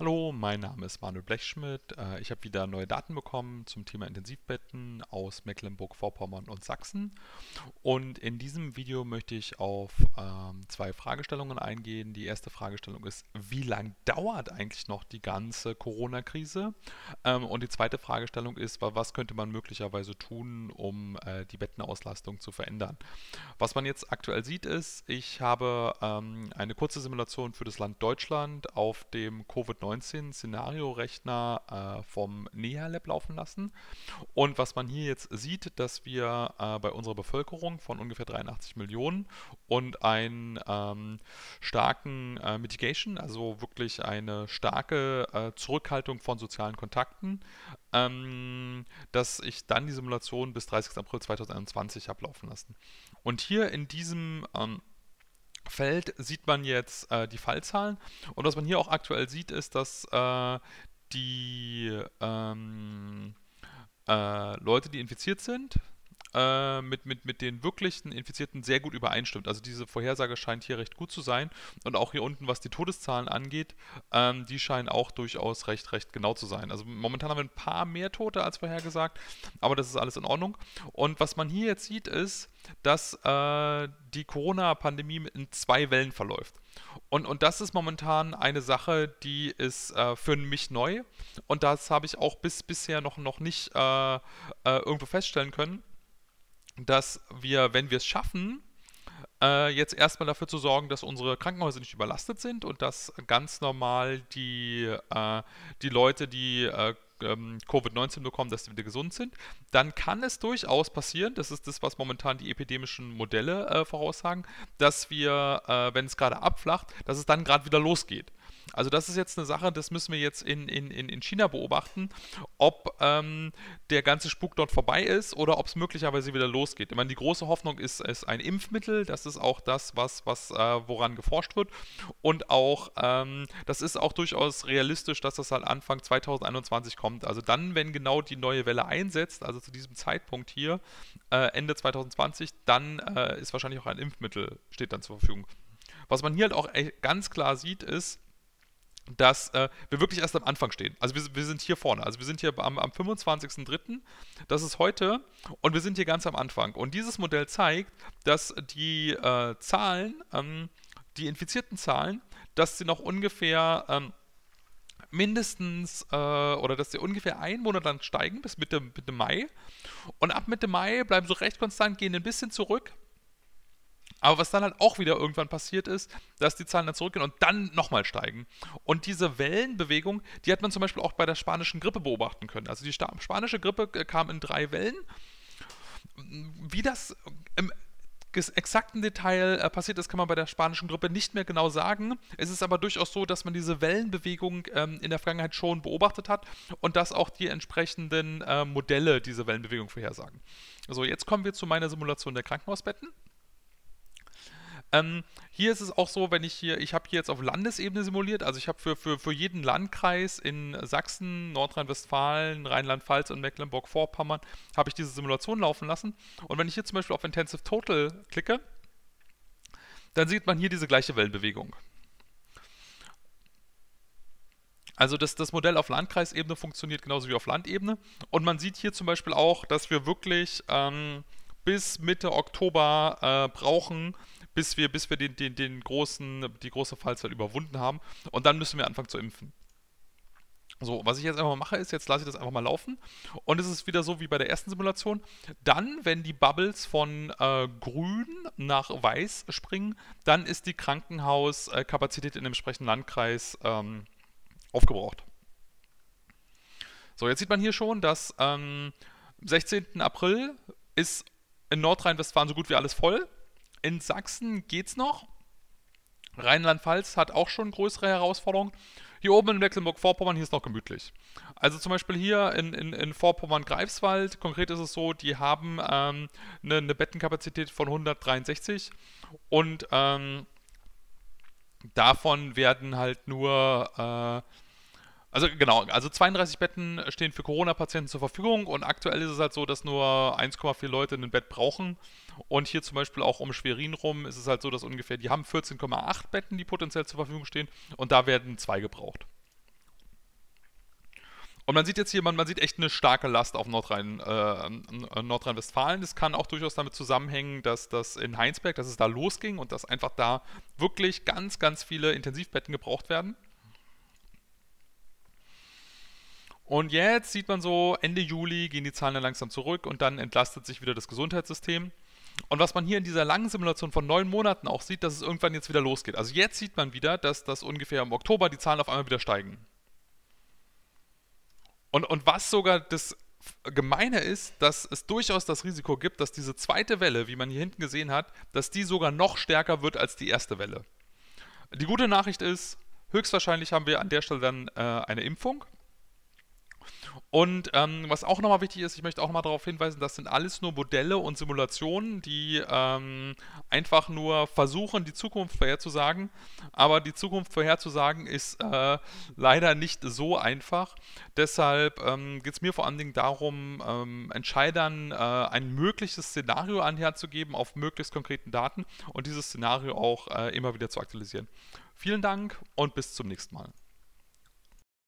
Hallo, mein Name ist Manuel Blechschmidt. Äh, ich habe wieder neue Daten bekommen zum Thema Intensivbetten aus Mecklenburg-Vorpommern und Sachsen. Und in diesem Video möchte ich auf ähm, zwei Fragestellungen eingehen. Die erste Fragestellung ist, wie lange dauert eigentlich noch die ganze Corona-Krise? Ähm, und die zweite Fragestellung ist, was könnte man möglicherweise tun, um äh, die Bettenauslastung zu verändern? Was man jetzt aktuell sieht, ist, ich habe ähm, eine kurze Simulation für das Land Deutschland auf dem Covid-19 szenario rechner äh, vom NEA Lab laufen lassen. Und was man hier jetzt sieht, dass wir äh, bei unserer Bevölkerung von ungefähr 83 Millionen und einen ähm, starken äh, Mitigation, also wirklich eine starke äh, Zurückhaltung von sozialen Kontakten, ähm, dass ich dann die Simulation bis 30. April 2021 habe laufen lassen. Und hier in diesem ähm, Feld sieht man jetzt äh, die Fallzahlen. Und was man hier auch aktuell sieht, ist, dass äh, die ähm, äh, Leute, die infiziert sind, äh, mit, mit, mit den wirklichen Infizierten sehr gut übereinstimmt. Also diese Vorhersage scheint hier recht gut zu sein. Und auch hier unten, was die Todeszahlen angeht, ähm, die scheinen auch durchaus recht, recht genau zu sein. Also momentan haben wir ein paar mehr Tote als vorhergesagt, aber das ist alles in Ordnung. Und was man hier jetzt sieht, ist, dass äh, die Corona-Pandemie in zwei Wellen verläuft. Und, und das ist momentan eine Sache, die ist äh, für mich neu. Und das habe ich auch bis bisher noch, noch nicht äh, äh irgendwo feststellen können dass wir, wenn wir es schaffen, äh, jetzt erstmal dafür zu sorgen, dass unsere Krankenhäuser nicht überlastet sind und dass ganz normal die, äh, die Leute, die äh, ähm, Covid-19 bekommen, dass die wieder gesund sind, dann kann es durchaus passieren, das ist das, was momentan die epidemischen Modelle äh, voraussagen, dass wir, äh, wenn es gerade abflacht, dass es dann gerade wieder losgeht. Also das ist jetzt eine Sache, das müssen wir jetzt in, in, in China beobachten, ob ähm, der ganze Spuk dort vorbei ist oder ob es möglicherweise wieder losgeht. Ich meine, die große Hoffnung ist, ist ein Impfmittel, das ist auch das, was, was äh, woran geforscht wird. Und auch, ähm, das ist auch durchaus realistisch, dass das halt Anfang 2021 kommt. Also dann, wenn genau die neue Welle einsetzt, also zu diesem Zeitpunkt hier, äh, Ende 2020, dann äh, ist wahrscheinlich auch ein Impfmittel, steht dann zur Verfügung. Was man hier halt auch ganz klar sieht, ist, dass äh, wir wirklich erst am Anfang stehen. Also wir, wir, sind hier vorne. Also wir sind hier am, am 25.03. Das ist heute und wir sind hier ganz am Anfang. Und dieses Modell zeigt, dass die äh, Zahlen, ähm, die infizierten Zahlen, dass sie noch ungefähr ähm, mindestens äh, oder dass sie ungefähr einen Monat lang steigen bis Mitte, Mitte Mai. Und ab Mitte Mai bleiben sie recht konstant, gehen ein bisschen zurück aber was dann halt auch wieder irgendwann passiert ist, dass die Zahlen dann zurückgehen und dann nochmal steigen. Und diese Wellenbewegung, die hat man zum Beispiel auch bei der spanischen Grippe beobachten können. Also die spanische Grippe äh, kam in drei Wellen. Wie das im exakten Detail äh, passiert ist, kann man bei der spanischen Grippe nicht mehr genau sagen. Es ist aber durchaus so, dass man diese Wellenbewegung ähm, in der Vergangenheit schon beobachtet hat und dass auch die entsprechenden äh, Modelle diese Wellenbewegung vorhersagen. So, jetzt kommen wir zu meiner Simulation der Krankenhausbetten. Ähm, hier ist es auch so, wenn ich hier, ich habe hier jetzt auf Landesebene simuliert, also ich habe für, für, für jeden Landkreis in Sachsen, Nordrhein-Westfalen, Rheinland-Pfalz und Mecklenburg-Vorpommern habe ich diese Simulation laufen lassen. Und wenn ich hier zum Beispiel auf Intensive Total klicke, dann sieht man hier diese gleiche Wellenbewegung. Also das, das Modell auf Landkreisebene funktioniert genauso wie auf Landebene. Und man sieht hier zum Beispiel auch, dass wir wirklich ähm, bis Mitte Oktober äh, brauchen, bis wir, bis wir den, den, den großen, die große Fallzahl überwunden haben. Und dann müssen wir anfangen zu impfen. So, was ich jetzt einfach mal mache, ist, jetzt lasse ich das einfach mal laufen. Und es ist wieder so wie bei der ersten Simulation. Dann, wenn die Bubbles von äh, grün nach weiß springen, dann ist die Krankenhauskapazität in dem entsprechenden Landkreis ähm, aufgebraucht. So, jetzt sieht man hier schon, dass am ähm, 16. April ist in Nordrhein-Westfalen so gut wie alles voll in Sachsen geht es noch. Rheinland-Pfalz hat auch schon größere Herausforderungen. Hier oben in Mecklenburg-Vorpommern, hier ist noch gemütlich. Also zum Beispiel hier in, in, in Vorpommern-Greifswald, konkret ist es so, die haben ähm, eine, ne Bettenkapazität von 163 und ähm, davon werden halt nur äh, also genau, also 32 Betten stehen für Corona-Patienten zur Verfügung und aktuell ist es halt so, dass nur 1,4 Leute ein Bett brauchen. Und hier zum Beispiel auch um Schwerin rum ist es halt so, dass ungefähr, die haben 14,8 Betten, die potenziell zur Verfügung stehen und da werden zwei gebraucht. Und man sieht jetzt hier, man, man sieht echt eine starke Last auf Nordrhein, äh, Nordrhein-Westfalen. Das kann auch durchaus damit zusammenhängen, dass das in Heinsberg, dass es da losging und dass einfach da wirklich ganz, ganz viele Intensivbetten gebraucht werden. Und jetzt sieht man so, Ende Juli gehen die Zahlen dann langsam zurück und dann entlastet sich wieder das Gesundheitssystem. Und was man hier in dieser langen Simulation von neun Monaten auch sieht, dass es irgendwann jetzt wieder losgeht. Also jetzt sieht man wieder, dass, das ungefähr im Oktober die Zahlen auf einmal wieder steigen. Und, und was sogar das Gemeine ist, dass es durchaus das Risiko gibt, dass diese zweite Welle, wie man hier hinten gesehen hat, dass die sogar noch stärker wird als die erste Welle. Die gute Nachricht ist, höchstwahrscheinlich haben wir an der Stelle dann äh, eine Impfung. Und ähm, was auch nochmal wichtig ist, ich möchte auch nochmal darauf hinweisen, das sind alles nur Modelle und Simulationen, die ähm, einfach nur versuchen, die Zukunft vorherzusagen. Aber die Zukunft vorherzusagen ist äh, leider nicht so einfach. Deshalb ähm, geht es mir vor allen Dingen darum, ähm, Entscheidern äh, ein mögliches Szenario anherzugeben auf möglichst konkreten Daten und dieses Szenario auch äh, immer wieder zu aktualisieren. Vielen Dank und bis zum nächsten Mal.